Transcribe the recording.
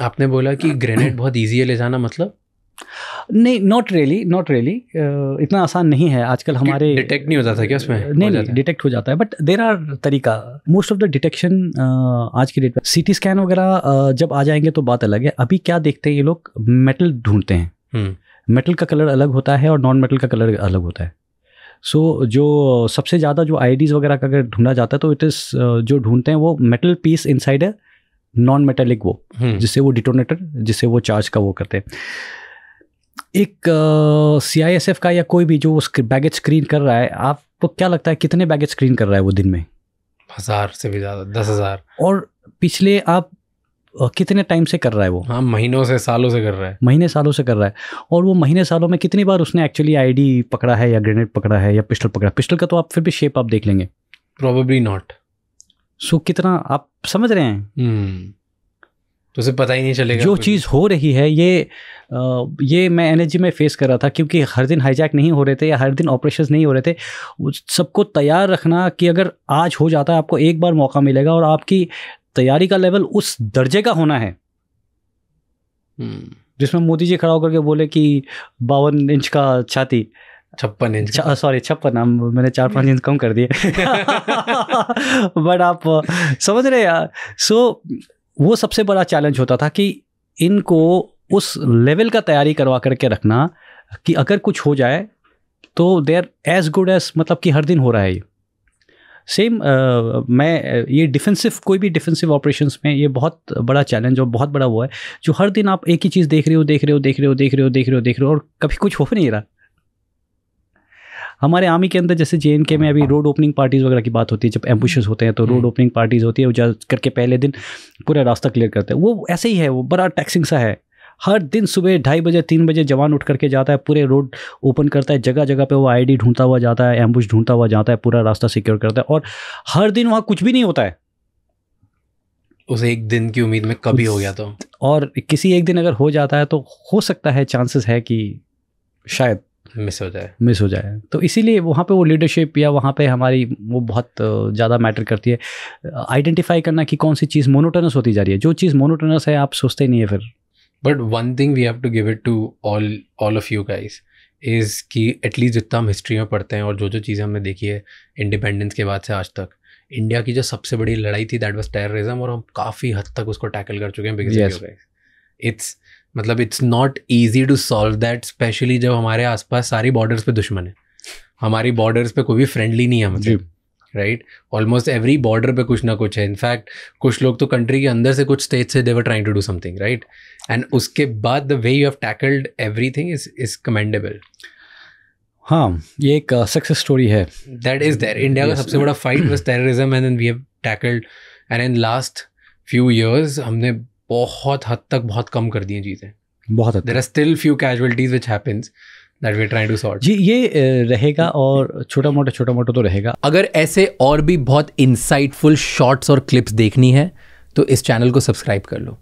आपने बोला कि ग्रेनेड बहुत ईजी है ले जाना मतलब नहीं नॉट रियली नॉट रियली इतना आसान नहीं है आजकल हमारे डिटेक्ट नहीं हो जाता क्या उसमें नहीं नहीं डिटेक्ट हो जाता है बट देर आर तरीका मोस्ट ऑफ द डिटेक्शन आज की डेट में सी स्कैन वगैरह जब आ जाएंगे तो बात अलग है अभी क्या देखते हैं ये लोग मेटल ढूंढते हैं मेटल हम्म। का कलर अलग होता है और नॉन मेटल का कलर अलग होता है सो so, जो सबसे ज़्यादा जो आईडीज़ वगैरह का अगर ढूंढा जाता है तो इट इज़ जो ढूंढते हैं वो मेटल पीस इनसाइड है नॉन मेटेलिक वो हम्म। जिससे वो डिटोनेटर जिससे वो चार्ज का वो करते एक सी आई एस एफ का या कोई भी जो बैगेज स्क्रीन कर रहा है आपको तो क्या लगता है कितने बैगेज स्क्रीन कर रहा है वो दिन में हज़ार से भी ज़्यादा दस हज़ार और पिछले आप कितने टाइम से कर रहा है वो हाँ महीनों से सालों से कर रहा है महीने सालों से कर रहा है और वो महीने सालों में कितनी बार उसने एक्चुअली आईडी पकड़ा है या ग्रेनेड पकड़ा है या पिस्टल पकड़ा है पिस्टल का तो आप फिर भी शेप आप देख लेंगे प्रोबेबली नॉट सुख कितना आप समझ रहे हैं हम्म। तो उसे पता ही नहीं चलेगा जो चीज़ हो रही है ये ये मैं एनर्जी में फेस कर रहा था क्योंकि हर दिन हाईजैक नहीं हो रहे थे या हर दिन ऑपरेशन नहीं हो रहे थे सबको तैयार रखना कि अगर आज हो जाता है आपको एक बार मौका मिलेगा और आपकी तैयारी का लेवल उस दर्जे का होना है हम्म। जिसमें मोदी जी खड़ा होकर के बोले कि बावन इंच का छाती छप्पन इंच सॉरी छप्पन हम मैंने चार पाँच इंच कम कर दिए बट आप समझ रहे यार सो so, वो सबसे बड़ा चैलेंज होता था कि इनको उस लेवल का तैयारी करवा करके रखना कि अगर कुछ हो जाए तो they are as good as मतलब कि हर दिन हो रहा है ये सेम uh, मैं ये डिफेंसिव कोई भी डिफेंसिव ऑपरेशंस में ये बहुत बड़ा चैलेंज और बहुत बड़ा वो है जो हर दिन आप एक ही चीज़ देख रहे हो देख रहे हो देख रहे हो देख रहे हो देख रहे हो देख रहे हो और कभी कुछ हो नहीं रहा हमारे आर्मी के अंदर जैसे जे के में अभी रोड ओपनिंग पार्टीज़ वगैरह की बात होती है जब एम्बुश होते हैं तो रोड ओपनिंग पार्टीज़ होती है वो जा करके पहले दिन पूरा रास्ता क्लियर करते हैं वो ऐसे ही है वो बड़ा टैक्सिंग सा है हर दिन सुबह ढाई बजे तीन बजे जवान उठ करके जाता है पूरे रोड ओपन करता है जगह जगह पे वो आईडी ढूंढता हुआ जाता है एम्बुश ढूंढता हुआ जाता है पूरा रास्ता सिक्योर करता है और हर दिन वहाँ कुछ भी नहीं होता है उसे एक दिन की उम्मीद में कभी हो गया तो और किसी एक दिन अगर हो जाता है तो हो सकता है चांसेस है कि शायद मिस हो जाए मिस हो जाए तो इसीलिए वहाँ पे वो लीडरशिप या वहाँ पे हमारी वो बहुत ज़्यादा मैटर करती है आइडेंटिफाई करना कि कौन सी चीज़ मोनोटनस होती जा रही है जो चीज़ मोनोटनस है आप सोचते नहीं है फिर but one thing we have to give it to all all of you guys is कि एटलीस्ट जितना हम हिस्ट्री में पढ़ते हैं और जो जो चीज़ें हमने देखी है इंडिपेंडेंस के बाद से आज तक इंडिया की जो सबसे बड़ी लड़ाई थी दैट वाज टेररिज्म और हम काफ़ी हद तक उसको टैकल कर चुके हैं बिकॉज इट्स मतलब it's not easy to solve that especially जब हमारे आसपास सारी बॉर्डर्स पे दुश्मन है हमारी बॉर्डर्स पे कोई भी फ्रेंडली नहीं है मतलब राइट ऑलमोस्ट एवरी बॉर्डर पे कुछ ना कुछ है इनफैक्ट कुछ लोग तो कंट्री के अंदर से कुछ स्टेट से they're trying to do something right and उसके बाद the way you have tackled everything is is commendable हाँ ये एक सक्सेस uh, स्टोरी है दैट इज देर इंडिया का सबसे बड़ा fight was terrorism and we have tackled and in last few years हमने बहुत हद तक बहुत कम कर दी चीज़ें बहुत there are still few casualties which happens that we try to sort जी ये रहेगा और छोटा मोटा छोटा मोटा तो रहेगा अगर ऐसे और भी बहुत इंसाइटफुल शॉर्ट्स और क्लिप्स देखनी है तो इस चैनल को सब्सक्राइब कर लो